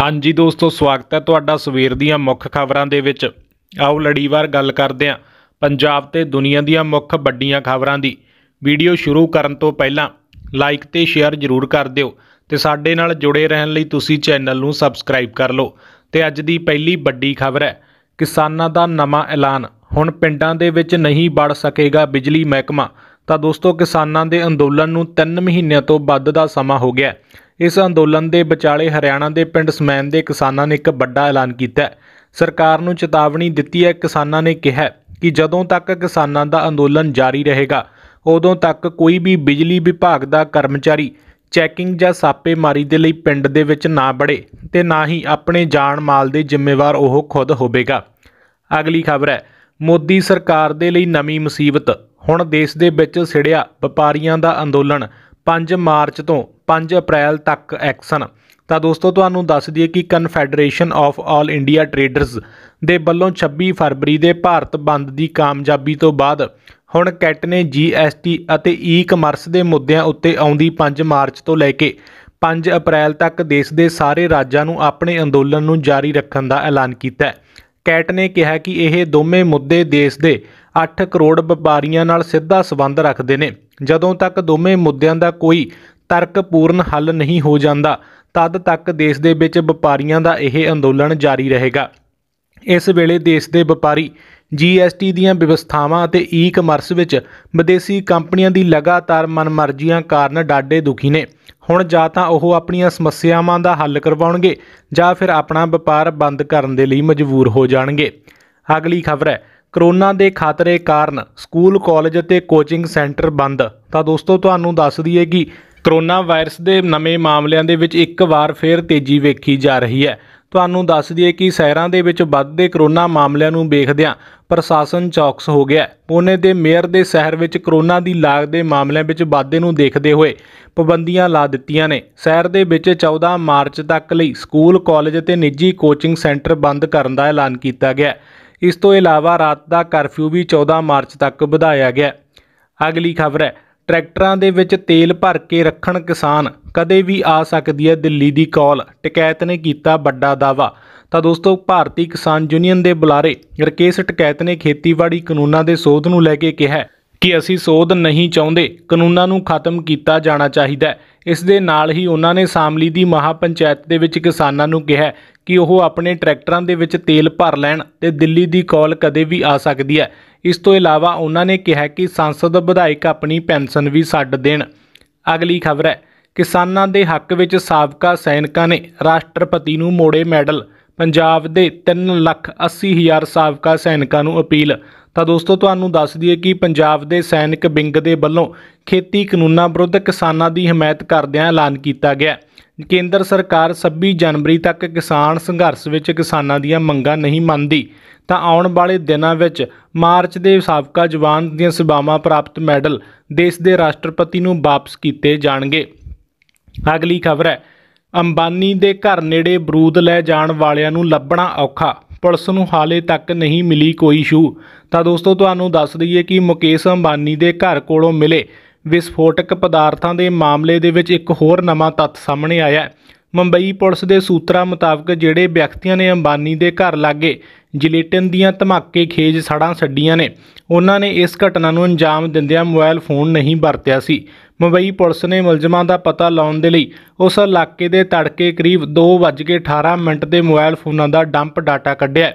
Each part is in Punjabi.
ਹਾਂਜੀ ਦੋਸਤੋ ਸਵਾਗਤ ਹੈ ਤੁਹਾਡਾ ਸਵੇਰ ਦੀਆਂ ਮੁੱਖ ਖਬਰਾਂ ਦੇ ਵਿੱਚ ਆਓ ਲੜੀਵਾਰ ਗੱਲ ਕਰਦੇ ਹਾਂ ਪੰਜਾਬ ਤੇ ਦੁਨੀਆ ਦੀਆਂ ਮੁੱਖ ਵੱਡੀਆਂ ਖਬਰਾਂ ਦੀ ਵੀਡੀਓ ਸ਼ੁਰੂ ਕਰਨ ਤੋਂ ਪਹਿਲਾਂ ਲਾਈਕ ਤੇ ਸ਼ੇਅਰ ਜ਼ਰੂਰ ਕਰ ਦਿਓ ਤੇ ਸਾਡੇ ਨਾਲ ਜੁੜੇ ਰਹਿਣ ਲਈ ਤੁਸੀਂ ਚੈਨਲ ਨੂੰ ਸਬਸਕ੍ਰਾਈਬ ਕਰ ਲਓ ਤੇ ਅੱਜ ਦੀ ਪਹਿਲੀ ਵੱਡੀ ਖਬਰ ਹੈ ਕਿਸਾਨਾਂ ਦਾ ਨਵਾਂ ਐਲਾਨ ਹੁਣ ਪਿੰਡਾਂ ਦੇ ਵਿੱਚ ਨਹੀਂ ਵੜ ਸਕੇਗਾ ਬਿਜਲੀ ਮਹਿਕਮਾ ਤਾਂ ਦੋਸਤੋ ਕਿਸਾਨਾਂ ਦੇ ਅੰਦੋਲਨ ਨੂੰ 3 ਮਹੀਨਿਆਂ ਤੋਂ ਵੱਧ ਦਾ ਸਮਾਂ ਹੋ ਗਿਆ ਹੈ ਇਸ ਅੰਦੋਲਨ ਦੇ ਵਿਚਾਲੇ ਹਰਿਆਣਾ ਦੇ ਪਿੰਡ ਸਮੈਨ ਦੇ ਕਿਸਾਨਾਂ ਨੇ ਇੱਕ ਵੱਡਾ ਐਲਾਨ ਕੀਤਾ ਸਰਕਾਰ ਨੂੰ ਚੇਤਾਵਨੀ ਦਿੱਤੀ ਹੈ ਕਿਸਾਨਾਂ ਨੇ ਕਿਹਾ ਕਿ ਜਦੋਂ ਤੱਕ ਕਿਸਾਨਾਂ ਦਾ ਅੰਦੋਲਨ ਜਾਰੀ ਰਹੇਗਾ ਉਦੋਂ ਤੱਕ ਕੋਈ ਵੀ ਬਿਜਲੀ ਵਿਭਾਗ ਦਾ ਕਰਮਚਾਰੀ ਚੈਕਿੰਗ ਜਾਂ ਸਾਪੇ ਮਾਰੀ ਦੇ ਲਈ ਪਿੰਡ ਦੇ ਵਿੱਚ ਨਾ ਬੜੇ ਤੇ ਨਾ ਹੀ ਆਪਣੇ ਜਾਨ ਮਾਲ ਦੇ ਜ਼ਿੰਮੇਵਾਰ ਉਹ ਖੁਦ ਹੋਵੇਗਾ ਅਗਲੀ ਖਬਰ ਹੈ ਮੋਦੀ ਸਰਕਾਰ ਦੇ ਲਈ ਨਵੀਂ ਮੁਸੀਬਤ ਹੁਣ ਦੇਸ਼ ਦੇ ਵਿੱਚ ਸਿੜਿਆ ਵਪਾਰੀਆਂ ਦਾ ਅੰਦੋਲਨ 5 ਮਾਰਚ ਤੋਂ 5 ਅਪ੍ਰੈਲ ਤੱਕ ਐਕਸ਼ਨ ਤਾਂ ਦੋਸਤੋ ਤੁਹਾਨੂੰ ਦੱਸ ਦਈਏ ਕਿ confederation of all India traders ਦੇ ਵੱਲੋਂ 26 ਫਰਵਰੀ ਦੇ ਭਾਰਤ ਬੰਦ ਦੀ ਕਾਮਯਾਬੀ ਤੋਂ ਬਾਅਦ ਹੁਣ ਕੈਟ ਨੇ ਜੀਐਸਟੀ ਅਤੇ ਈ-ਕਮਰਸ ਦੇ ਮੁੱਦਿਆਂ ਉੱਤੇ ਆਉਂਦੀ 5 ਮਾਰਚ ਤੋਂ ਲੈ ਕੇ 5 ਅਪ੍ਰੈਲ ਤੱਕ ਦੇਸ਼ ਦੇ ਸਾਰੇ ਰਾਜਾਂ ਨੂੰ ਆਪਣੇ ਅੰਦੋਲਨ ਨੂੰ ਜਾਰੀ ਰੱਖਣ ਦਾ ਐਲਾਨ ਕੀਤਾ ਹੈ ਕੈਟ ਨੇ ਕਿਹਾ ਕਿ ਇਹ ਦੋਵੇਂ ਮੁੱਦੇ ਦੇਸ਼ ਦੇ 8 ਕਰੋੜ ਵਪਾਰੀਆਂ ਨਾਲ ਸਿੱਧਾ ਸਬੰਧ ਰੱਖਦੇ ਨੇ ਜਦੋਂ ਤੱਕ ਦੋਵੇਂ ਮੁੱਦਿਆਂ ਦਾ ਕੋਈ ਤਰਕਪੂਰਨ ਹੱਲ ਨਹੀਂ ਹੋ ਜਾਂਦਾ ਤਦ ਤੱਕ ਦੇਸ਼ ਦੇ ਵਿੱਚ ਵਪਾਰੀਆਂ ਦਾ ਇਹ ਅੰਦੋਲਨ ਜਾਰੀ ਰਹੇਗਾ ਇਸ ਵੇਲੇ ਦੇਸ਼ ਦੇ ਵਪਾਰੀ ਜੀਐਸਟੀ ਦੀਆਂ ਵਿਵਸਥਾਵਾਂ ਅਤੇ ਈ-ਕਮਰਸ ਵਿੱਚ ਵਿਦੇਸੀ ਕੰਪਨੀਆਂ ਦੀ ਲਗਾਤਾਰ ਮਨਮਰਜ਼ੀਆਂ ਕਾਰਨ ਡਾਡੇ ਦੁਖੀ ਨੇ ਹੁਣ ਜਾਂ ਤਾਂ ਉਹ ਆਪਣੀਆਂ ਸਮੱਸਿਆਵਾਂ ਦਾ ਹੱਲ ਕਰਵਾਉਣਗੇ ਜਾਂ ਫਿਰ ਆਪਣਾ ਵਪਾਰ ਬੰਦ ਕਰਨ ਦੇ ਲਈ ਮਜਬੂਰ ਹੋ ਜਾਣਗੇ ਅਗਲੀ ਖਬਰ ਹੈ ਕਰੋਨਾ ਦੇ ਖਤਰੇ ਕਾਰਨ ਸਕੂਲ ਕਾਲਜ ਅਤੇ ਕੋਚਿੰਗ ਸੈਂਟਰ ਬੰਦ ਤਾਂ ਦੋਸਤੋ ਤੁਹਾਨੂੰ ਦੱਸ ਦਈਏ ਕਿ ਕਰੋਨਾ ਵਾਇਰਸ ਦੇ ਨਵੇਂ ਮਾਮਲਿਆਂ ਦੇ ਵਿੱਚ ਇੱਕ ਵਾਰ ਫੇਰ ਤੇਜ਼ੀ ਵੇਖੀ ਜਾ ਰਹੀ ਹੈ ਤੁਹਾਨੂੰ ਦੱਸ ਦਈਏ ਕਿ ਸ਼ਹਿਰਾਂ ਦੇ ਵਿੱਚ ਵੱਧਦੇ ਕਰੋਨਾ ਮਾਮਲਿਆਂ ਨੂੰ ਵੇਖਦਿਆਂ ਪ੍ਰਸ਼ਾਸਨ ਚੌਕਸ ਹੋ ਗਿਆ ਪੁਨੇ ਦੇ ਮੇਅਰ ਦੇ ਸ਼ਹਿਰ ਵਿੱਚ ਕਰੋਨਾ ਦੀ ਲਾਗ ਦੇ ਮਾਮਲਿਆਂ ਵਿੱਚ ਵਾਧੇ ਨੂੰ ਦੇਖਦੇ ਹੋਏ ਪਾਬੰਦੀਆਂ ਲਾ ਦਿੱਤੀਆਂ ਨੇ ਸ਼ਹਿਰ ਦੇ ਵਿੱਚ 14 ਮਾਰਚ ਤੱਕ ਲਈ ਸਕੂਲ ਕਾਲਜ ਅਤੇ ਨਿੱਜੀ ਕੋਚਿੰਗ ਸੈਂਟਰ ਬੰਦ ਕਰਨ ਦਾ ਐਲਾਨ ਕੀਤਾ ਗਿਆ ਇਸ ਤੋਂ ਇਲਾਵਾ ਰਾਤ ਦਾ ਕਰਫਿਊ ਵੀ 14 ਮਾਰਚ ਤੱਕ ਵਧਾਇਆ ਗਿਆ ਅਗਲੀ ਖਬਰ ਹੈ ਟਰੈਕਟਰਾਂ ਦੇ ਵਿੱਚ ਤੇਲ ਭਰ ਕੇ ਰੱਖਣ ਕਿਸਾਨ ਕਦੇ ਵੀ ਆ ਸਕਦੀ ਹੈ ਦਿੱਲੀ ਦੀ ਕਾਲ ਟਿਕੈਤ ਨੇ ਕੀਤਾ ਵੱਡਾ ਦਾਵਾ ਤਾਂ ਦੋਸਤੋ ਭਾਰਤੀ ਕਿਸਾਨ ਯੂਨੀਅਨ ਦੇ ਬੁਲਾਰੇ ਰਕੇਸ਼ ਟਿਕੈਤ ਨੇ ਖੇਤੀਬਾੜੀ ਕਾਨੂੰਨਾਂ ਦੇ ਸੋਧ ਨੂੰ ਲੈ ਕੇ ਕਿਹਾ ਕਿ ਅਸੀਂ ਸੋਧ ਨਹੀਂ ਚਾਹੁੰਦੇ ਕਾਨੂੰਨਾਂ ਨੂੰ ਖਤਮ ਕੀਤਾ ਜਾਣਾ ਚਾਹੀਦਾ ਹੈ ਇਸ ਦੇ ਨਾਲ ਹੀ ਉਹਨਾਂ ਨੇ ਸਾਮਲੀ ਦੀ ਮਹਾਪੰਚਾਇਤ ਦੇ ਵਿੱਚ ਕਿਸਾਨਾਂ ਨੂੰ ਕਿਹਾ ਕਿ ਉਹ ਆਪਣੇ ਟਰੈਕਟਰਾਂ ਦੇ ਵਿੱਚ ਤੇਲ ਭਰ ਲੈਣ ਤੇ ਦਿੱਲੀ ਦੀ ਕਾਲ ਕਦੇ ਵੀ ਆ ਸਕਦੀ ਹੈ ਇਸ ਤੋਂ ਇਲਾਵਾ ਉਹਨਾਂ ਨੇ ਕਿਹਾ ਕਿ ਸੰਸਦ ਵਿਧਾਇਕ ਆਪਣੀ ਪੈਨਸ਼ਨ ਵੀ ਛੱਡ ਦੇਣ ਅਗਲੀ ਖਬਰ ਹੈ ਕਿਸਾਨਾਂ ਦੇ ਹੱਕ ਵਿੱਚ ਸਾਬਕਾ ਸੈਨਿਕਾਂ ਨੇ ਰਾਸ਼ਟਰਪਤੀ ਨੂੰ ਮੋੜੇ ਮੈਡਲ ਪੰਜਾਬ ਦੇ 3,80,000 ਸਾਬਕਾ ਸੈਨਿਕਾਂ ਨੂੰ ਅਪੀਲ ਤਾਂ ਦੋਸਤੋ ਤੁਹਾਨੂੰ ਦੱਸ ਦਈਏ ਕਿ ਪੰਜਾਬ ਦੇ ਸੈਨਿਕ ਵਿੰਗ ਦੇ ਵੱਲੋਂ ਖੇਤੀ ਕਾਨੂੰਨਾਂ ਵਿਰੁੱਧ ਕਿਸਾਨਾਂ ਦੀ ਹਮਾਇਤ ਕਰਦਿਆਂ ਐਲਾਨ ਕੀਤਾ ਗਿਆ ਕੇਂਦਰ ਸਰਕਾਰ 26 ਜਨਵਰੀ ਤੱਕ ਕਿਸਾਨ ਸੰਘਰਸ਼ ਵਿੱਚ ਕਿਸਾਨਾਂ ਦੀਆਂ ਮੰਗਾਂ ਨਹੀਂ ਮੰਨਦੀ ਤਾਂ ਆਉਣ ਵਾਲੇ ਦਿਨਾਂ ਵਿੱਚ ਮਾਰਚ ਦੇ ਸਾਬਕਾ ਜਵਾਨ ਦੀਆਂ ਸੇਵਾਵਾਂ ਪ੍ਰਾਪਤ ਮੈਡਲ ਦੇਸ਼ ਦੇ ਰਾਸ਼ਟਰਪਤੀ ਨੂੰ ਵਾਪਸ ਕੀਤੇ ਜਾਣਗੇ ਅਗਲੀ ਖਬਰ ਹੈ ਅੰਬਾਨੀ ਦੇ ਘਰ ਨੇੜੇ ਬਰੂਦ ਲੈ ਜਾਣ ਵਾਲਿਆਂ ਨੂੰ ਲੱਭਣਾ ਔਖਾ ਪੁਲਿਸ ਨੂੰ ਹਾਲੇ ਤੱਕ ਨਹੀਂ ਮਿਲੀ ਕੋਈ ਸ਼ੂ ਤਾਂ ਦੋਸਤੋ ਤੁਹਾਨੂੰ ਦੱਸ ਦਈਏ ਕਿ ਮੁਕੇਸ਼ ਅੰਬਾਨੀ ਦੇ ਘਰ ਕੋਲੋਂ ਮਿਲੇ ਵਿਸਫੋਟਕ ਪਦਾਰਥਾਂ ਦੇ ਮਾਮਲੇ ਦੇ ਵਿੱਚ ਇੱਕ ਹੋਰ ਨਵਾਂ ਤੱਤ ਸਾਹਮਣੇ ਆਇਆ ਹੈ ਮੁੰਬਈ ਪੁਲਿਸ ਦੇ ਸੂਤਰਾਂ ਮੁਤਾਬਕ ਜਿਹੜੇ ਵਿਅਕਤੀਆਂ ਨੇ ਅੰਬਾਨੀ ਦੇ ਘਰ ਲਾਗੇ ਜਿਲੇਟਿਨ ਦੀਆਂ ਧਮਾਕੇ ਖੇਜ ਸੜਾਂ ਛੱਡੀਆਂ ਨੇ ਉਹਨਾਂ ਨੇ ਇਸ ਘਟਨਾ ਨੂੰ ਅੰਜਾਮ ਦਿੰਦਿਆਂ ਮੋਬਾਈਲ ਫੋਨ ਨਹੀਂ ਵਰਤਿਆ ਸੀ ਮੁੰਬਈ ਪੁਲਿਸ ਨੇ ਮਲਜ਼ਮਾਂ ਦਾ ਪਤਾ ਲਾਉਣ ਦੇ ਲਈ ਉਸ ਇਲਾਕੇ ਦੇ ਤੜਕੇ ਕਰੀਬ 2:18 ਮਿੰਟ ਦੇ ਮੋਬਾਈਲ ਫੋਨਾਂ ਦਾ ਡੰਪ ਡਾਟਾ ਕੱਢਿਆ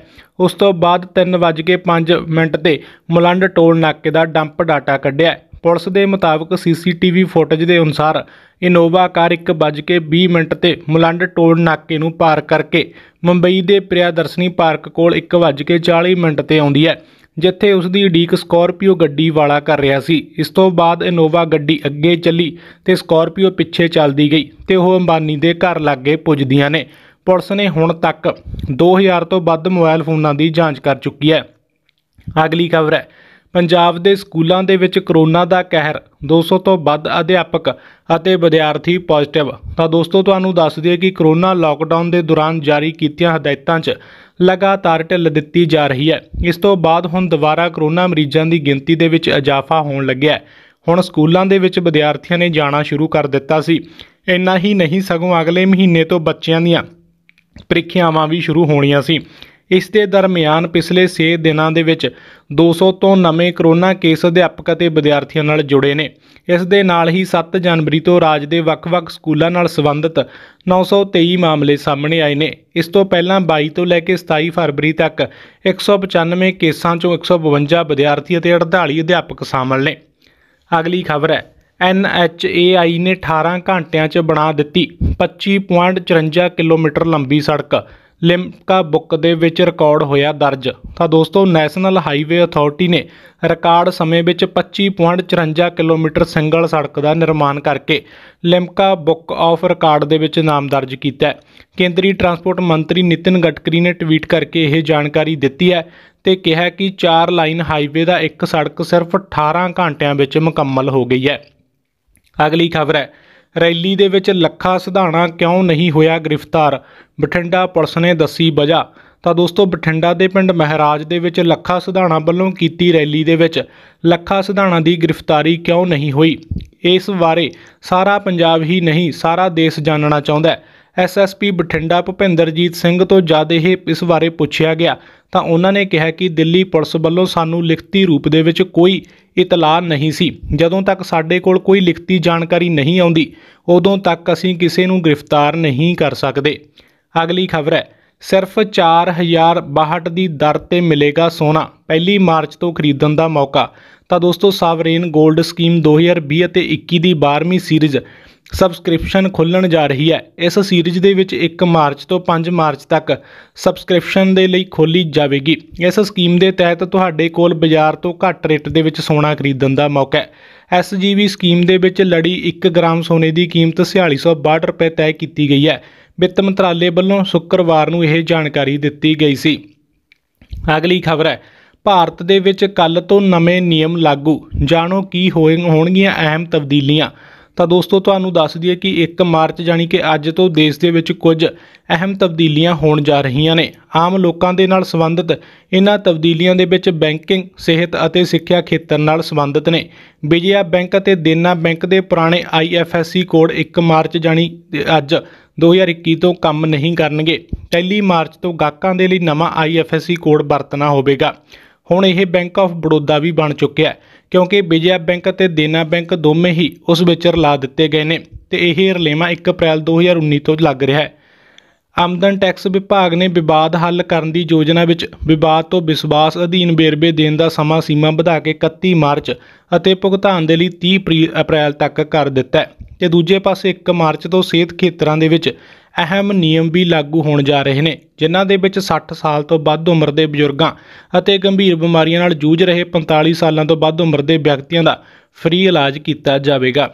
ਉਸ ਤੋਂ ਬਾਅਦ 3:05 ਮਿੰਟ ਤੇ ਮੁਲੰਡ ਟੋਲ ਨਾਕੇ ਦਾ ਡੰਪ ਡਾਟਾ ਕੱਢਿਆ ਪੁਲਿਸ ਦੇ ਮੁਤਾਬਕ ਸੀਸੀਟੀਵੀ ਫੁਟੇਜ ਦੇ ਅਨੁਸਾਰ ਇਨੋਵਾ ਕਾਰ 1:20 ਮਿੰਟ ਤੇ ਮੁਲੰਡ ਟੋਲ ਨਾਕੇ ਨੂੰ ਪਾਰ ਕਰਕੇ ਮੁੰਬਈ ਦੇ ਪ੍ਰਿਆਦਰਸ਼ਨੀ ਪਾਰਕ ਕੋਲ 1:40 ਮਿੰਟ ਤੇ ਆਉਂਦੀ ਹੈ ਜਿੱਥੇ ਉਸ ਦੀ ਡੀਕ ਸਕੋਰਪੀਓ ਗੱਡੀ ਵਾਲਾ ਕਰ ਰਿਹਾ ਸੀ ਇਸ ਤੋਂ ਬਾਅਦ ਇਨੋਵਾ ਗੱਡੀ ਅੱਗੇ ਚੱਲੀ ਤੇ ਸਕੋਰਪੀਓ ਪਿੱਛੇ ਚੱਲਦੀ ਗਈ ਤੇ ਉਹ ਅੰਬਾਨੀ ਦੇ ਘਰ ਲੱਗੇ ਪੁੱਜਦੀਆਂ ਨੇ ਪੁਲਿਸ ਨੇ ਹੁਣ ਤੱਕ 2000 ਤੋਂ ਵੱਧ ਮੋਬਾਈਲ ਫੋਨਾਂ ਦੀ ਜਾਂਚ ਕਰ ਚੁੱਕੀ ਹੈ ਅਗਲੀ ਖਬਰ ਹੈ ਪੰਜਾਬ ਦੇ ਸਕੂਲਾਂ ਦੇ ਵਿੱਚ ਕਰੋਨਾ ਦਾ ਕਹਿਰ 200 ਤੋਂ ਵੱਧ ਅਧਿਆਪਕ ਅਤੇ ਵਿਦਿਆਰਥੀ ਪੋਜ਼ਿਟਿਵ ਤਾਂ ਦੋਸਤੋ ਤੁਹਾਨੂੰ ਦੱਸ ਦਈਏ ਕਿ ਕਰੋਨਾ ਲਾਕਡਾਊਨ ਦੇ ਦੌਰਾਨ ਜਾਰੀ ਕੀਤੀਆਂ ਹਦਾਇਤਾਂ 'ਚ ਲਗਾਤਾਰ ਢਿੱਲ ਦਿੱਤੀ ਜਾ ਰਹੀ ਹੈ ਇਸ ਤੋਂ ਬਾਅਦ ਹੁਣ ਦੁਬਾਰਾ ਕਰੋਨਾ ਮਰੀਜ਼ਾਂ ਦੀ ਗਿਣਤੀ ਦੇ ਵਿੱਚ ਇਜ਼ਾਫਾ ਹੋਣ ਲੱਗਿਆ ਹੁਣ ਸਕੂਲਾਂ ਦੇ ਵਿੱਚ ਵਿਦਿਆਰਥੀਆਂ ਨੇ ਜਾਣਾ ਸ਼ੁਰੂ ਕਰ ਦਿੱਤਾ ਸੀ ਇੰਨਾ ਹੀ ਨਹੀਂ ਸਗੋਂ ਅਗਲੇ ਮਹੀਨੇ ਤੋਂ ਬੱਚਿਆਂ ਦੀਆਂ ਪ੍ਰੀਖਿਆਵਾਂ ਵੀ ਸ਼ੁਰੂ ਹੋਣੀਆਂ ਸੀ ਇਸ ਦੇ ਦਰਮਿਆਨ ਪਿਛਲੇ 6 ਦਿਨਾਂ ਦੇ ਵਿੱਚ 200 ਤੋਂ ਨਵੇਂ ਕਰੋਨਾ ਕੇਸ ਅਧਿਆਪਕ ਅਤੇ ਵਿਦਿਆਰਥੀਆਂ ਨਾਲ ਜੁੜੇ ਨੇ ਇਸ ਦੇ ਨਾਲ ਹੀ 7 ਜਨਵਰੀ ਤੋਂ ਰਾਜ ਦੇ ਵੱਖ-ਵੱਖ ਸਕੂਲਾਂ ਨਾਲ ਸੰਬੰਧਿਤ 923 ਮਾਮਲੇ ਸਾਹਮਣੇ ਆਏ ਨੇ ਇਸ ਤੋਂ ਪਹਿਲਾਂ 22 ਤੋਂ ਲੈ ਕੇ 27 ਫਰਵਰੀ ਤੱਕ 195 ਕੇਸਾਂ ਚੋਂ 152 ਵਿਦਿਆਰਥੀ ਅਤੇ 48 ਅਧਿਆਪਕ ਸ਼ਾਮਲ ਨੇ ਅਗਲੀ ਖਬਰ ਹੈ NHAI ਨੇ 18 ਘੰਟਿਆਂ 'ਚ ਬਣਾ ਦਿੱਤੀ 25.54 ਕਿਲੋਮੀਟਰ ਲੰਬੀ ਸੜਕ ਲਿਮਕਾ ਬੁੱਕ ਦੇ ਵਿੱਚ ਰਿਕਾਰਡ ਹੋਇਆ ਦਰਜ ਤਾਂ ਦੋਸਤੋ ਨੈਸ਼ਨਲ ਹਾਈਵੇ ਅਥਾਰਟੀ ਨੇ ਰਿਕਾਰਡ ਸਮੇਂ ਵਿੱਚ 25.54 ਕਿਲੋਮੀਟਰ ਸਿੰਗਲ ਸੜਕ ਦਾ ਨਿਰਮਾਣ ਕਰਕੇ ਲਿਮਕਾ ਬੁੱਕ ਆਫ ਰਿਕਾਰਡ ਦੇ ਵਿੱਚ ਨਾਮ ਦਰਜ ਕੀਤਾ ਹੈ ਕੇਂਦਰੀ ਟਰਾਂਸਪੋਰਟ ਮੰਤਰੀ ਨਿਤਿਨ ਗਟਕਰੀ ਨੇ ਟਵੀਟ ਕਰਕੇ ਇਹ ਜਾਣਕਾਰੀ ਦਿੱਤੀ ਹੈ ਤੇ ਕਿਹਾ ਕਿ ਚਾਰ ਲਾਈਨ ਹਾਈਵੇ ਦਾ ਇੱਕ ਸੜਕ ਸਿਰਫ 18 ਘੰਟਿਆਂ ਵਿੱਚ ਮੁਕੰਮਲ ਹੋ ਗਈ ਹੈ ਅਗਲੀ ਖਬਰ ਹੈ ਰੈਲੀ ਦੇ ਵਿੱਚ ਲੱਖਾ ਸਿਧਾਣਾ ਕਿਉਂ ਨਹੀਂ ਹੋਇਆ ਗ੍ਰਿਫਤਾਰ ਬਠਿੰਡਾ ਪੁਲਿਸ ਨੇ ਦੱਸੀ ਵਜ੍ਹਾ ਤਾਂ ਦੋਸਤੋ ਬਠਿੰਡਾ ਦੇ ਪਿੰਡ ਮਹਿਰਾਜ ਦੇ ਵਿੱਚ ਲੱਖਾ ਸਿਧਾਣਾ ਵੱਲੋਂ ਕੀਤੀ ਰੈਲੀ ਦੇ ਵਿੱਚ ਲੱਖਾ ਸਿਧਾਣਾ ਦੀ ਗ੍ਰਿਫਤਾਰੀ ਕਿਉਂ ਨਹੀਂ ਹੋਈ ਇਸ ਬਾਰੇ ਸਾਰਾ ਪੰਜਾਬ ਹੀ ਨਹੀਂ ਸਾਰਾ ਦੇਸ਼ ਜਾਣਨਾ ਚਾਹੁੰਦਾ ਹੈ ਐਸਐਸਪੀ ਬਠਿੰਡਾ ਭਪਿੰਦਰਜੀਤ ਸਿੰਘ ਤੋਂ ਜਦ ਇਹ ਇਸ ਬਾਰੇ ਪੁੱਛਿਆ ਗਿਆ ਤਾਂ ਉਹਨਾਂ ਨੇ ਕਿਹਾ ਕਿ ਦਿੱਲੀ ਪੁਲਿਸ ਵੱਲੋਂ ਸਾਨੂੰ ਲਿਖਤੀ ਰੂਪ ਦੇ ਵਿੱਚ ਕੋਈ ਇਤਲਾਹ ਨਹੀਂ ਸੀ ਜਦੋਂ ਤੱਕ ਸਾਡੇ ਕੋਲ ਕੋਈ ਲਿਖਤੀ ਜਾਣਕਾਰੀ ਨਹੀਂ ਆਉਂਦੀ ਉਦੋਂ ਤੱਕ ਅਸੀਂ ਕਿਸੇ ਨੂੰ ਗ੍ਰਿਫਤਾਰ ਨਹੀਂ ਕਰ ਸਕਦੇ ਅਗਲੀ ਖਬਰ ਹੈ ਸਿਰਫ 4062 ਦੀ ਦਰ ਤੇ ਮਿਲੇਗਾ ਸੋਨਾ ਪਹਿਲੀ ਮਾਰਚ ਤੋਂ ਖਰੀਦਣ ਦਾ ਮੌਕਾ ਤਾਂ ਦੋਸਤੋ ਸਾਵਰੇਨ 골ਡ ਸਕੀਮ 2020 ਅਤੇ 21 ਦੀ 12ਵੀਂ ਸੀਰੀਜ਼ ਸਬਸਕ੍ਰਿਪਸ਼ਨ ਖੁੱਲਣ ਜਾ ਰਹੀ ਹੈ ਇਸ ਸੀਰੀਜ਼ ਦੇ ਵਿੱਚ 1 ਮਾਰਚ ਤੋਂ 5 ਮਾਰਚ ਤੱਕ ਸਬਸਕ੍ਰਿਪਸ਼ਨ ਦੇ ਲਈ ਖੋਲੀ ਜਾਵੇਗੀ ਇਸ ਸਕੀਮ ਦੇ ਤਹਿਤ ਤੁਹਾਡੇ ਕੋਲ ਬਾਜ਼ਾਰ ਤੋਂ ਘੱਟ ਰੇਟ ਦੇ ਵਿੱਚ ਸੋਨਾ ਖਰੀਦਣ ਦਾ ਮੌਕਾ ਹੈ ਐਸਜੀਵੀ ਸਕੀਮ ਦੇ ਵਿੱਚ ਲੜੀ 1 ਗ੍ਰਾਮ ਸੋਨੇ ਦੀ ਕੀਮਤ 4662 ਰੁਪਏ ਤੈਅ ਕੀਤੀ ਗਈ ਹੈ ਵਿੱਤ ਮੰਤਰਾਲੇ ਵੱਲੋਂ ਸ਼ੁੱਕਰਵਾਰ ਨੂੰ ਇਹ ਜਾਣਕਾਰੀ ਦਿੱਤੀ ਗਈ ਸੀ ਅਗਲੀ ਖਬਰ ਹੈ ਭਾਰਤ ਦੇ ਵਿੱਚ ਕੱਲ ਤੋਂ ਨਵੇਂ ਨਿਯਮ ਲਾਗੂ ਜਾਣੋ ਕੀ ਹੋਣਗੀਆਂ ਅਹਿਮ ਤਬਦੀਲੀਆਂ ਤਾਂ ਦੋਸਤੋ ਤੁਹਾਨੂੰ ਦੱਸ ਦਈਏ ਕਿ 1 ਮਾਰਚ ਜਾਨੀ ਕਿ ਅੱਜ ਤੋਂ ਦੇਸ਼ ਦੇ ਵਿੱਚ ਕੁਝ ਅਹਿਮ ਤਬਦੀਲੀਆਂ ਹੋਣ ਜਾ ਰਹੀਆਂ ਨੇ ਆਮ ਲੋਕਾਂ ਦੇ ਨਾਲ ਸੰਬੰਧਿਤ ਇਹਨਾਂ ਤਬਦੀਲੀਆਂ ਦੇ ਵਿੱਚ ਬੈਂਕਿੰਗ ਸਿਹਤ ਅਤੇ ਸਿੱਖਿਆ ਖੇਤਰ ਨਾਲ ਸੰਬੰਧਿਤ ਨੇ ਵਿਜਯਾ ਬੈਂਕ ਅਤੇ ਦੇਨਾ ਬੈਂਕ ਦੇ ਪੁਰਾਣੇ ਆਈਐਫਐਸਸੀ ਕੋਡ 1 ਮਾਰਚ ਜਾਨੀ ਅੱਜ 2021 ਤੋਂ ਕੰਮ ਨਹੀਂ ਕਰਨਗੇ 1 ਮਾਰਚ ਤੋਂ ਗਾਹਕਾਂ ਦੇ ਲਈ ਨਵਾਂ ਆਈਐਫਐਸਸੀ ਕੋਡ ਵਰਤਣਾ ਹੋਵੇਗਾ ਹੁਣ ਇਹ ਬੈਂਕ ਆਫ ਬੜੋਦਾ ਵੀ ਬਣ ਚੁੱਕਿਆ ਹੈ ਕਿਉਂਕਿ ਵਿਜਯਾ ਬੈਂਕ ਅਤੇ ਦੇਨਾ ਬੈਂਕ ਦੋਵੇਂ ਹੀ ਉਸ ਵਿੱਚ ਰਲਾ ਦਿੱਤੇ ਗਏ ਨੇ ਤੇ ਇਹ ਰਲੇਵਾ 1 ਅਪ੍ਰੈਲ 2019 ਤੋਂ ਲੱਗ ਰਿਹਾ ਹੈ ਆਮਦਨ ਟੈਕਸ ਵਿਭਾਗ ਨੇ ਵਿਵਾਦ ਹੱਲ ਕਰਨ ਦੀ ਯੋਜਨਾ ਵਿੱਚ ਵਿਵਾਦ ਤੋਂ ਵਿਸ਼ਵਾਸ ਅਧੀਨ ਬੇਰਬੇ ਦੇਣ ਦਾ ਸਮਾਂ ਸੀਮਾ ਵਧਾ ਕੇ 31 ਮਾਰਚ ਅਤੇ ਭੁਗਤਾਨ ਦੇ ਲਈ 30 ਅਪ੍ਰੈਲ ਤੱਕ ਕਰ ਦਿੱਤਾ ਹੈ ਤੇ ਦੂਜੇ ਪਾਸੇ 1 ਮਾਰਚ ਤੋਂ ਸਿਹਤ ਖੇਤਰਾਂ ਦੇ ਵਿੱਚ ਅਹਿਮ ਨਿਯਮ ਵੀ ਲਾਗੂ ਹੋਣ ਜਾ ਰਹੇ ਨੇ ਜਿਨ੍ਹਾਂ ਦੇ ਵਿੱਚ 60 ਸਾਲ ਤੋਂ ਵੱਧ ਉਮਰ ਦੇ ਬਜ਼ੁਰਗਾਂ ਅਤੇ ਗੰਭੀਰ ਬਿਮਾਰੀਆਂ ਨਾਲ ਜੂਝ ਰਹੇ 45 ਸਾਲਾਂ ਤੋਂ ਵੱਧ ਉਮਰ ਦੇ ਵਿਅਕਤੀਆਂ ਦਾ ਫ੍ਰੀ ਇਲਾਜ ਕੀਤਾ ਜਾਵੇਗਾ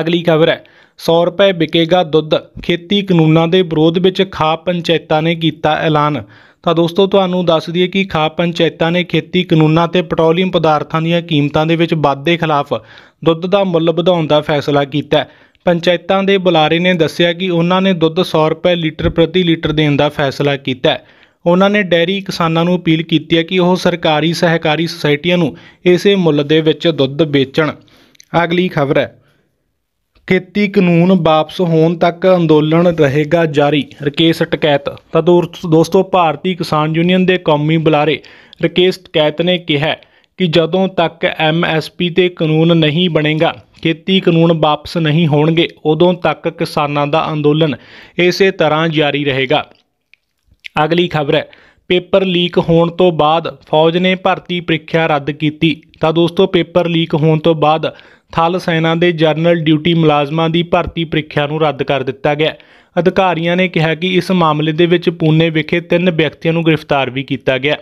ਅਗਲੀ ਖਬਰ ਹੈ 100 ਰੁਪਏ ਵਿਕੇਗਾ ਦੁੱਧ ਖੇਤੀ ਕਾਨੂੰਨਾਂ ਦੇ ਵਿਰੋਧ ਵਿੱਚ ਖਾ ਪੰਚਾਇਤਾਂ ਨੇ ਕੀਤਾ ਐਲਾਨ ਤਾਂ ਦੋਸਤੋ ਤੁਹਾਨੂੰ ਦੱਸ ਦਈਏ ਕਿ ਖਾ ਪੰਚਾਇਤਾਂ ਨੇ ਖੇਤੀ ਕਾਨੂੰਨਾਂ ਤੇ ਪੈਟਰੋਲੀਅਮ ਪਦਾਰਥਾਂ ਦੀਆਂ ਕੀਮਤਾਂ ਦੇ ਵਿੱਚ ਵਾਧੇ ਖਿਲਾਫ ਦੁੱਧ ਦਾ ਮੁੱਲ ਵਧਾਉਣ ਦਾ ਫੈਸਲਾ ਕੀਤਾ ਪੰਚਾਇਤਾਂ ਦੇ ਬੁਲਾਰੇ ਨੇ ਦੱਸਿਆ ਕਿ ਉਹਨਾਂ ਨੇ ਦੁੱਧ 100 ਰੁਪਏ ਲੀਟਰ ਪ੍ਰਤੀ ਲੀਟਰ ਦੇਣ ਦਾ ਫੈਸਲਾ ਕੀਤਾ ਉਹਨਾਂ ਨੇ ਡੈਰੀ ਕਿਸਾਨਾਂ ਨੂੰ ਅਪੀਲ ਕੀਤੀ ਹੈ ਕਿ ਉਹ ਸਰਕਾਰੀ ਸਹਿਕਾਰੀ ਸੁਸਾਇਟੀਆਂ ਨੂੰ ਇਸੇ ਮੁੱਲ ਦੇ ਵਿੱਚ ਦੁੱਧ ਵੇਚਣ ਅਗਲੀ ਖਬਰ ਹੈ ਖੇਤੀ ਕਾਨੂੰਨ ਵਾਪਸ ਹੋਣ ਤੱਕ ਅੰਦੋਲਨ ਰਹੇਗਾ ਜਾਰੀ ਰਕੇਸ਼ ਟਕੈਤ ਤਾਂ ਦੋਸਤੋ ਭਾਰਤੀ ਕਿਸਾਨ ਯੂਨੀਅਨ ਦੇ ਕੌਮੀ ਬੁਲਾਰੇ ਰਕੇਸ਼ ਟਕੈਤ ਨੇ ਕਿਹਾ ਕਿ ਜਦੋਂ ਤੱਕ ਐਮਐਸਪੀ ਤੇ ਕਾਨੂੰਨ ਨਹੀਂ ਬਣੇਗਾ ਖੇਤੀ ਕਾਨੂੰਨ ਵਾਪਸ ਨਹੀਂ ਹੋਣਗੇ ਉਦੋਂ ਤੱਕ ਕਿਸਾਨਾਂ ਦਾ ਅੰਦੋਲਨ ਇਸੇ ਤਰ੍ਹਾਂ ਜਾਰੀ ਰਹੇਗਾ ਅਗਲੀ ਖਬਰ ਹੈ ਪੇਪਰ ਲੀਕ ਹੋਣ ਤੋਂ ਬਾਅਦ ਫੌਜ ਨੇ ਭਰਤੀ ਪ੍ਰੀਖਿਆ ਰੱਦ ਕੀਤੀ ਤਾਂ ਦੋਸਤੋ ਪੇਪਰ ਲੀਕ ਹੋਣ ਤੋਂ ਬਾਅਦ ਥਲ ਸੈਨਾ ਦੇ ਜਨਰਲ ਡਿਊਟੀ ਮੁਲਾਜ਼ਮਾਂ ਦੀ ਭਰਤੀ ਪ੍ਰੀਖਿਆ ਨੂੰ ਰੱਦ ਕਰ ਦਿੱਤਾ ਗਿਆ ਅਧਿਕਾਰੀਆਂ ਨੇ ਕਿਹਾ ਕਿ ਇਸ ਮਾਮਲੇ ਦੇ ਵਿੱਚ ਪੂਨੇ ਵਿਖੇ ਤਿੰਨ ਵਿਅਕਤੀਆਂ ਨੂੰ ਗ੍ਰਿਫਤਾਰ ਵੀ ਕੀਤਾ ਗਿਆ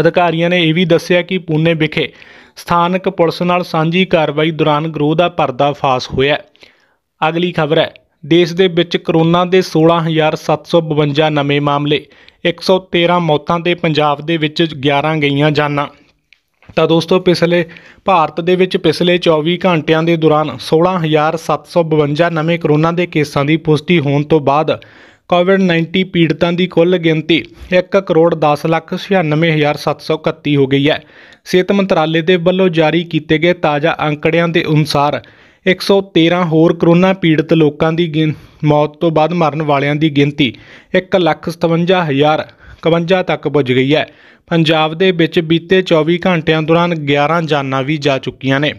ਅਧਿਕਾਰੀਆਂ ਨੇ ਇਹ ਵੀ ਦੱਸਿਆ ਕਿ ਪੂਨੇ ਵਿਖੇ ਸਥਾਨਕ ਪੁਲਿਸ ਨਾਲ ਸਾਂਝੀ ਕਾਰਵਾਈ ਦੌਰਾਨ ਗਰੋਹ ਦਾ ਪਰਦਾ ਫਾਸ਼ ਹੋਇਆ ਅਗਲੀ ਖਬਰ ਹੈ ਦੇਸ਼ ਦੇ ਵਿੱਚ ਕਰੋਨਾ ਦੇ 16752 ਨਵੇਂ ਮਾਮਲੇ 113 ਮੌਤਾਂ ਤੇ ਪੰਜਾਬ ਦੇ ਵਿੱਚ 11 ਗਈਆਂ ਜਾਨਾਂ ਤਾਂ ਦੋਸਤੋ ਪਿਛਲੇ ਭਾਰਤ ਦੇ ਵਿੱਚ ਪਿਛਲੇ 24 ਘੰਟਿਆਂ ਦੇ ਦੌਰਾਨ 16752 ਨਵੇਂ ਕਰੋਨਾ ਦੇ ਕੇਸਾਂ ਦੀ ਪੁਸ਼ਟੀ ਹੋਣ ਤੋਂ ਬਾਅਦ ਕੋਵਿਡ-19 ਪੀੜਤਾਂ ਦੀ ਕੁੱਲ ਗਿਣਤੀ 1 ਕਰੋੜ 10 ਲੱਖ 96731 ਹੋ ਗਈ ਹੈ ਸਿਹਤ ਮੰਤਰਾਲੇ ਦੇ ਵੱਲੋਂ ਜਾਰੀ ਕੀਤੇ ਗਏ ਤਾਜ਼ਾ ਅੰਕੜਿਆਂ ਦੇ ਅਨੁਸਾਰ 113 ਹੋਰ ਕਰੋਨਾ ਪੀੜਤ ਲੋਕਾਂ ਦੀ ਮੌਤ ਤੋਂ ਬਾਅਦ ਮਰਨ ਵਾਲਿਆਂ ਦੀ ਗਿਣਤੀ 1,57,052 ਤੱਕ ਪੁੱਜ ਗਈ ਹੈ ਪੰਜਾਬ ਦੇ ਵਿੱਚ ਬੀਤੇ 24 ਘੰਟਿਆਂ ਦੌਰਾਨ 11 ਜਾਨਾਂ ਵੀ ਜਾ ਚੁੱਕੀਆਂ ਨੇ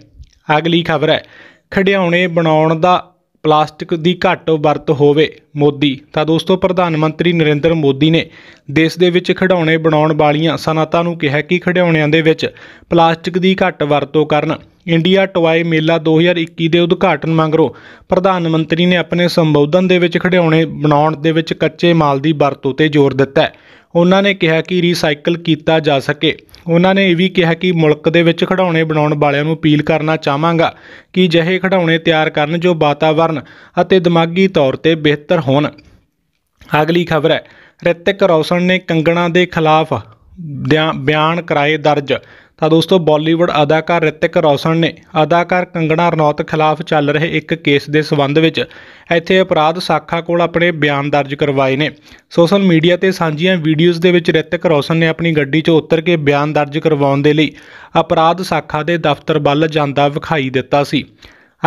ਅਗਲੀ ਖਬਰ ਹੈ ਖੜਿਆਉਣੇ ਬਣਾਉਣ ਦਾ ਪਲਾਸਟਿਕ ਦੀ ਘੱਟ ਵਰਤ ਹੋਵੇ ਮੋਦੀ ਤਾਂ ਦੋਸਤੋ ਪ੍ਰਧਾਨ ਮੰਤਰੀ ਨਰਿੰਦਰ ਮੋਦੀ ਨੇ ਦੇਸ਼ ਦੇ ਵਿੱਚ ਖਿਡੌਣੇ ਬਣਾਉਣ ਵਾਲੀਆਂ ਸਨਅਤਾਂ ਨੂੰ ਕਿਹਾ ਕਿ ਖਿਡੌਣਿਆਂ ਦੇ ਵਿੱਚ ਪਲਾਸਟਿਕ ਦੀ ਘੱਟ ਵਰਤੋਂ ਕਰਨ ਇੰਡੀਆ ਟੋਏ ਮੇਲਾ 2021 ਦੇ ਉਦਘਾਟਨ ਮੰਗਰੋ ਪ੍ਰਧਾਨ ਮੰਤਰੀ ਨੇ ਆਪਣੇ ਸੰਬੋਧਨ ਦੇ ਵਿੱਚ ਖਿਡੌਣੇ ਬਣਾਉਣ ਦੇ ਵਿੱਚ ਕੱਚੇ ਮਾਲ ਦੀ ਵਰਤੋਂ ਤੇ ਜ਼ੋਰ ਦਿੱਤਾ ਹੈ ਉਹਨਾਂ ਨੇ ਕਿਹਾ ਕਿ ਰੀਸਾਈਕਲ ਕੀਤਾ ਜਾ ਸਕੇ ਉਹਨਾਂ ਨੇ ਇਹ ਵੀ ਕਿਹਾ ਕਿ ਮੁਲਕ ਦੇ ਵਿੱਚ ਖਿਡੌਣੇ ਬਣਾਉਣ ਵਾਲਿਆਂ ਨੂੰ ਅਪੀਲ ਕਰਨਾ ਚਾਹਾਂਗਾ ਕਿ ਜਿਹੇ ਖਿਡੌਣੇ ਤਿਆਰ ਕਰਨ ਜੋ ਵਾਤਾਵਰਣ ਅਤੇ ਦਿਮਾਗੀ ਤੌਰ ਤੇ ਬਿਹਤਰ ਹੋਣ ਅਗਲੀ ਖਬਰ ਹੈ ਰਿਤਿਕ ਰੌਸ਼ਨ ਨੇ ਕੰਗਣਾ ਦੇ ਖਿਲਾਫ ਬਿਆਨ ਕਰਾਏ ਦਰਜ ਤਾਂ ਦੋਸਤੋ ਬਾਲੀਵੁੱਡ ਅਦਾਕਾਰ ਰਿਤਿਕ ਰੌਸ਼ਨ ਨੇ ਅਦਾਕਾਰ ਕੰਗਣਾ ਰਣੌਤ ਖਿਲਾਫ ਚੱਲ ਰਹੇ ਇੱਕ ਕੇਸ ਦੇ ਸਬੰਧ ਵਿੱਚ ਇੱਥੇ ਅਪਰਾਧ ਸਾਖਾ ਕੋਲ ਆਪਣੇ ਬਿਆਨ ਦਰਜ ਕਰਵਾਏ ਨੇ ਸੋਸ਼ਲ ਮੀਡੀਆ ਤੇ ਸਾਂਝੀਆਂ ਵੀਡੀਓਜ਼ ਦੇ ਵਿੱਚ ਰਿਤਿਕ ਰੌਸ਼ਨ ਨੇ ਆਪਣੀ ਗੱਡੀ 'ਚੋਂ ਉਤਰ ਕੇ ਬਿਆਨ ਦਰਜ ਕਰਵਾਉਣ ਦੇ ਲਈ ਅਪਰਾਧ ਸਾਖਾ ਦੇ ਦਫ਼ਤਰ ਵੱਲ ਜਾਂਦਾ ਵਿਖਾਈ ਦਿੱਤਾ ਸੀ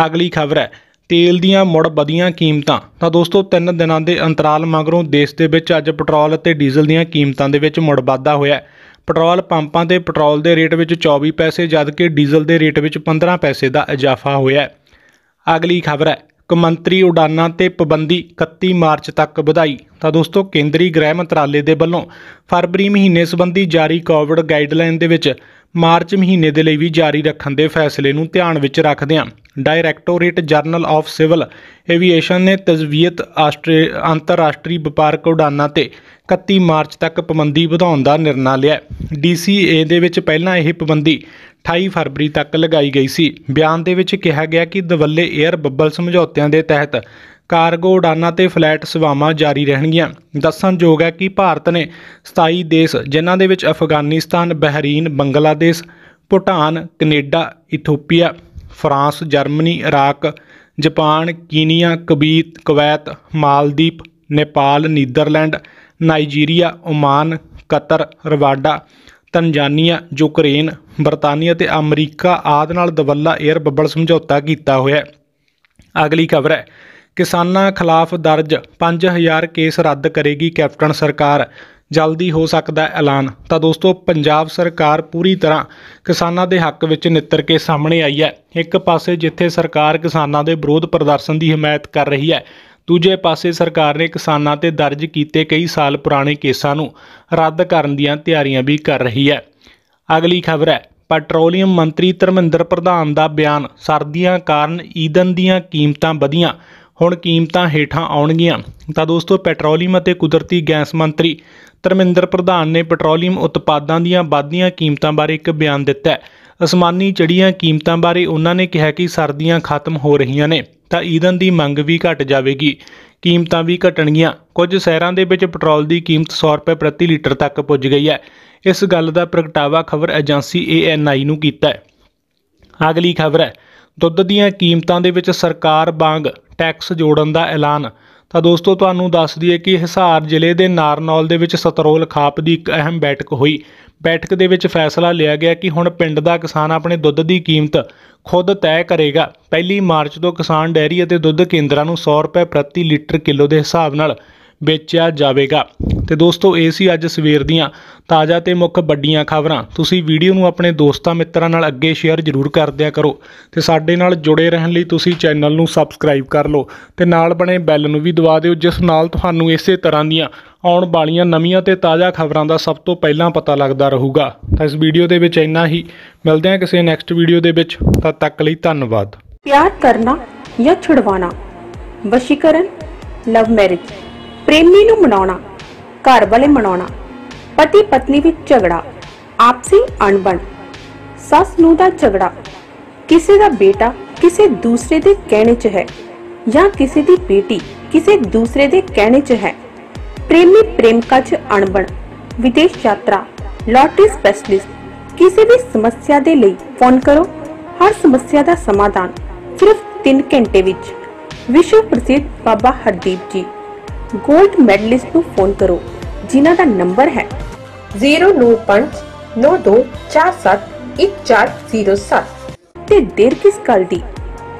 ਅਗਲੀ ਖਬਰ ਹੈ ਤੇਲ ਦੀਆਂ ਮੁੜ ਵਧੀਆਂ ਕੀਮਤਾਂ ਤਾਂ ਦੋਸਤੋ 3 ਦਿਨਾਂ ਦੇ ਅੰਤਰਾਲ ਮਗਰੋਂ ਦੇਸ਼ ਦੇ ਵਿੱਚ ਅੱਜ ਪੈਟਰੋਲ ਅਤੇ ਡੀਜ਼ਲ ਦੀਆਂ ਕੀਮਤਾਂ ਦੇ ਵਿੱਚ ਮੁੜ ਵਾਧਾ ਹੋਇਆ ਪੈਟਰੋਲ ਪੰਪਾਂ ਤੇ ਪੈਟਰੋਲ ਦੇ ਰੇਟ ਵਿੱਚ 24 ਪੈਸੇ ਜਦਕਿ ਡੀਜ਼ਲ ਦੇ ਰੇਟ ਵਿੱਚ 15 ਪੈਸੇ ਦਾ ਇਜ਼ਾਫਾ ਹੋਇਆ ਅਗਲੀ ਖਬਰ ਹੈ ਕਮੰਤਰੀ ਉਡਾਨਾਂ ਤੇ ਪਾਬੰਦੀ 31 ਮਾਰਚ ਤੱਕ ਵਧਾਈ ਤਾਂ ਦੋਸਤੋ ਕੇਂਦਰੀ ਗ੍ਰਹਿ ਮੰਤਰਾਲੇ ਦੇ ਵੱਲੋਂ ਫਰਵਰੀ ਮਹੀਨੇ ਸੰਬੰਧੀ ਜਾਰੀ ਕੋਵਿਡ ਗਾਈਡਲਾਈਨ ਦੇ ਵਿੱਚ ਮਾਰਚ ਮਹੀਨੇ ਦੇ ਲਈ ਵੀ ਜਾਰੀ ਰੱਖਣ ਦੇ ਫੈਸਲੇ ਨੂੰ ਧਿਆਨ ਵਿੱਚ ਰੱਖਦਿਆਂ directorate general of civil aviation ਨੇ ਤਜ਼ਵੀਤ ਅੰਤਰਰਾਸ਼ਟਰੀ ਵਪਾਰਕ ਉਡਾਨਾਂ ਤੇ 31 ਮਾਰਚ ਤੱਕ ਪਾਬੰਦੀ ਵਧਾਉਣ ਦਾ ਨਿਰਣਾ ਲਿਆ ਡੀਸੀਏ ਦੇ ਵਿੱਚ ਪਹਿਲਾਂ ਇਹ ਪਾਬੰਦੀ 28 ਫਰਵਰੀ ਤੱਕ ਲਗਾਈ ਗਈ ਸੀ ਬਿਆਨ ਦੇ ਵਿੱਚ ਕਿਹਾ ਗਿਆ ਕਿ ਦਵੱਲੇ 에ਅਰ ਬੱਬਲ ਸਮਝੌਤਿਆਂ ਦੇ ਤਹਿਤ ਕਾਰਗੋ ਉਡਾਨਾਂ ਤੇ ਫਲੈਟ ਸੇਵਾਵਾਂ ਜਾਰੀ ਰਹਿਣਗੀਆਂ ਦੱਸਣਯੋਗ ਹੈ ਕਿ ਭਾਰਤ ਨੇ 27 ਦੇਸ਼ ਜਿਨ੍ਹਾਂ ਦੇ ਵਿੱਚ Afghanistan Bahrain Bangladesh Bhutan Canada Ethiopia France Germany Iraq Japan Kenya ਕਬੀਤ Kuwait Maldives Nepal Netherlands Nigeria Oman Qatar Rwanda Tanzania Ukraine ਬਰਤਾਨੀਆ ਤੇ ਅਮਰੀਕਾ ਆਦ ਨਾਲ ਦਵੱਲਾ 에ਅਰ ਬੱਬਲ ਸਮਝੌਤਾ ਕੀਤਾ ਹੋਇਆ ਹੈ ਅਗਲੀ ਖਬਰ ਹੈ ਕਿਸਾਨਾਂ ਖਿਲਾਫ ਦਰਜ 5000 ਕੇਸ ਰੱਦ ਕਰੇਗੀ ਕੈਪਟਨ ਸਰਕਾਰ ਜਲਦੀ ਹੋ ਸਕਦਾ ਐਲਾਨ ਤਾਂ ਦੋਸਤੋ ਪੰਜਾਬ ਸਰਕਾਰ ਪੂਰੀ ਤਰ੍ਹਾਂ ਕਿਸਾਨਾਂ ਦੇ ਹੱਕ ਵਿੱਚ ਨਿੱਤਰ ਕੇ ਸਾਹਮਣੇ ਆਈ ਹੈ ਇੱਕ ਪਾਸੇ ਜਿੱਥੇ ਸਰਕਾਰ ਕਿਸਾਨਾਂ ਦੇ ਵਿਰੋਧ ਪ੍ਰਦਰਸ਼ਨ ਦੀ ਹਮਾਇਤ ਕਰ ਰਹੀ ਹੈ ਦੂਜੇ ਪਾਸੇ ਸਰਕਾਰ ਨੇ ਕਿਸਾਨਾਂ ਤੇ ਦਰਜ ਕੀਤੇ ਕਈ ਸਾਲ ਪੁਰਾਣੇ ਕੇਸਾਂ ਨੂੰ ਰੱਦ ਕਰਨ ਦੀਆਂ ਤਿਆਰੀਆਂ ਵੀ ਕਰ ਰਹੀ ਹੈ ਅਗਲੀ ਖਬਰ ਹੈ ਪੈਟਰੋਲੀਅਮ ਮੰਤਰੀ ਧਰਮਿੰਦਰ ਪ੍ਰਧਾਨ ਦਾ ਬਿਆਨ ਸਰਦੀਆਂ ਕਾਰਨ ਈਦਨ ਦੀਆਂ ਕੀਮਤਾਂ ਵਧੀਆਂ ਹੁਣ ਕੀਮਤਾਂ ਹੇਠਾਂ ਆਉਣਗੀਆਂ ਤਾਂ ਦੋਸਤੋ ਪੈਟਰੋਲੀਅਮ ਅਤੇ ਕੁਦਰਤੀ ਗੈਸ ਮੰਤਰੀ ਧਰਮਿੰਦਰ ਪ੍ਰਧਾਨ ਨੇ ਪੈਟਰੋਲੀਅਮ ਉਤਪਾਦਾਂ ਦੀਆਂ ਵਧਦੀਆਂ ਕੀਮਤਾਂ ਬਾਰੇ ਇੱਕ ਬਿਆਨ ਦਿੱਤਾ ਹੈ ਅਸਮਾਨੀ ਚੜੀਆਂ ਕੀਮਤਾਂ ਬਾਰੇ ਉਹਨਾਂ ਨੇ ਕਿਹਾ ਕਿ ਸਰਦੀਆਂ ਖਤਮ ਹੋ ਰਹੀਆਂ ਨੇ ਤਾਂ ਈਦਨ ਦੀ ਮੰਗ ਵੀ ਘਟ ਜਾਵੇਗੀ ਕੀਮਤਾਂ ਵੀ ਘਟਣਗੀਆਂ ਕੁਝ ਸ਼ਹਿਰਾਂ ਦੇ ਵਿੱਚ ਪੈਟਰੋਲ ਦੀ ਕੀਮਤ 100 ਰੁਪਏ ਪ੍ਰਤੀ ਲੀਟਰ ਤੱਕ ਪੁੱਜ ਗਈ ਹੈ ਇਸ ਗੱਲ ਦਾ ਪ੍ਰਗਟਾਵਾ ਖਬਰ ਏਜੰਸੀ ANI ਨੂੰ ਕੀਤਾ ਹੈ ਅਗਲੀ ਖਬਰ ਹੈ ਦੁੱਧ ਦੀਆਂ ਕੀਮਤਾਂ ਦੇ ਵਿੱਚ ਸਰਕਾਰ ਵਾਂਗ ਟੈਕਸ ਜੋੜਨ ਦਾ ਐਲਾਨ ਤਾਂ ਦੋਸਤੋ ਤੁਹਾਨੂੰ ਦੱਸ ਦਈਏ ਕਿ ਹਿਸਾਰ ਜ਼ਿਲ੍ਹੇ ਦੇ ਨਾਰਨੌਲ ਦੇ ਵਿੱਚ ਸਤਰੋਲ ਖਾਪ ਦੀ ਇੱਕ ਅਹਿਮ ਬੈਠਕ ਹੋਈ ਬੈਠਕ ਦੇ ਵਿੱਚ ਫੈਸਲਾ ਲਿਆ ਗਿਆ ਕਿ ਹੁਣ ਪਿੰਡ ਦਾ ਕਿਸਾਨ ਆਪਣੇ ਦੁੱਧ ਦੀ ਕੀਮਤ ਖੁਦ ਤੈਅ ਕਰੇਗਾ ਪਹਿਲੀ ਮਾਰਚ ਤੋਂ ਕਿਸਾਨ ਡੈਰੀ ਅਤੇ ਦੁੱਧ ਕੇਂਦਰਾਂ ਨੂੰ 100 ਰੁਪਏ ਪ੍ਰਤੀ ਲੀਟਰ ਕਿਲੋ ਦੇ ਹਿਸਾਬ ਨਾਲ ਵੇਚਿਆ ਜਾਵੇਗਾ ਤੇ ਦੋਸਤੋ ਇਹ ਸੀ ਅੱਜ ਸਵੇਰ ਦੀਆਂ ਤਾਜ਼ਾ ਤੇ ਮੁੱਖ ਵੱਡੀਆਂ ਖਬਰਾਂ ਤੁਸੀਂ ਵੀਡੀਓ ਨੂੰ ਆਪਣੇ ਦੋਸਤਾਂ ਮਿੱਤਰਾਂ ਨਾਲ ਅੱਗੇ ਸ਼ੇਅਰ ਜ਼ਰੂਰ ਕਰ ਦਿਆ ਕਰੋ ਤੇ ਸਾਡੇ ਨਾਲ ਜੁੜੇ ਰਹਿਣ ਲਈ ਤੁਸੀਂ ਚੈਨਲ ਨੂੰ ਸਬਸਕ੍ਰਾਈਬ ਕਰ ਲਓ ਤੇ ਨਾਲ ਬਣੇ ਬੈਲ ਨੂੰ ਵੀ ਦਬਾ ਦਿਓ ਜਿਸ ਨਾਲ ਤੁਹਾਨੂੰ ਇਸੇ ਤਰ੍ਹਾਂ ਦੀਆਂ ਆਉਣ ਵਾਲੀਆਂ ਨਵੀਆਂ ਤੇ ਤਾਜ਼ਾ ਖਬਰਾਂ ਦਾ ਸਭ ਤੋਂ ਪਹਿਲਾਂ ਪਤਾ ਲੱਗਦਾ ਰਹੂਗਾ ਤਾਂ ਇਸ ਵੀਡੀਓ ਦੇ ਵਿੱਚ ਇੰਨਾ ਹੀ ਮਿਲਦੇ ਹਾਂ ਕਿਸੇ ਨੈਕਸਟ ਵੀਡੀਓ ਦੇ ਵਿੱਚ ਤਦ ਤੱਕ ਲਈ ਧੰਨਵਾਦ ਪਿਆਰ ਕਰਨਾ ਜਾਂ ਛੁਡਵਾਣਾ ਵਸ਼ੀਕਰਨ ਲਵ ਮੈਰਿਜ ਪ੍ਰੇਮੀ ਨੂੰ ਮਨਾਉਣਾ ਘਰ ਵਾਲੇ ਮਨਾਉਣਾ ਪਤੀ ਪਤਨੀ ਵਿੱਚ ਝਗੜਾ ਆਪਸੀ ਅਣਬਣ ਸੱਸ ਨੂੰ ਦਾ ਝਗੜਾ ਕਿਸੇ ਦਾ ਬੇਟਾ ਕਿਸੇ ਦੂਸਰੇ ਦੇ ਕਹਿਣੇ 'ਚ ਹੈ ਜਾਂ ਕਿਸੇ ਦੀ ਬੇਟੀ ਕਿਸੇ ਦੂਸਰੇ ਦੇ ਕਹਿਣੇ 'ਚ ਹੈ ਪ੍ਰੇਮੀ ਪ੍ਰੇਮਿਕਾ 'ਚ ਅਣਬਣ ਵਿਦੇਸ਼ ਯਾਤਰਾ ਲੋਟਰੀ ਸਪੈਸ਼ਲਿਸਟ ਕਿਸੇ ਵੀ ਸਮੱਸਿਆ ਦੇ ਲਈ ਫੋਨ ਕਰੋ ਹਰ ਸਮੱਸਿਆ ਦਾ ਸਮਾਧਾਨ ਸਿਰਫ 3 ਘੰਟੇ ਵਿੱਚ ਵਿਸ਼ਵ ਪ੍ਰਸਿੱਧ ਬਾਬਾ ਹਰਦੀਪ ਜੀ ਗੋਲਡ ਮੈਡਲਿਸਟ ਨੂੰ ਫੋਨ ਕਰੋ ਜਿਨ੍ਹਾਂ ਦਾ ਨੰਬਰ ਹੈ 09592471407 ਤੇ ਦੇਰ ਕਿਸ ਗੱਲ ਦੀ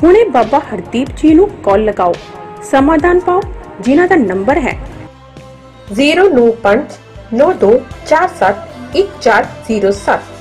ਹੁਣੇ ਬਾਬਾ ਹਰਦੀਪ ਜੀ ਨੂੰ ਕਾਲ ਲਗਾਓ ਸਮਾਧਾਨ ਪਾਓ ਜਿਨ੍ਹਾਂ ਦਾ ਨੰਬਰ ਹੈ 09592471407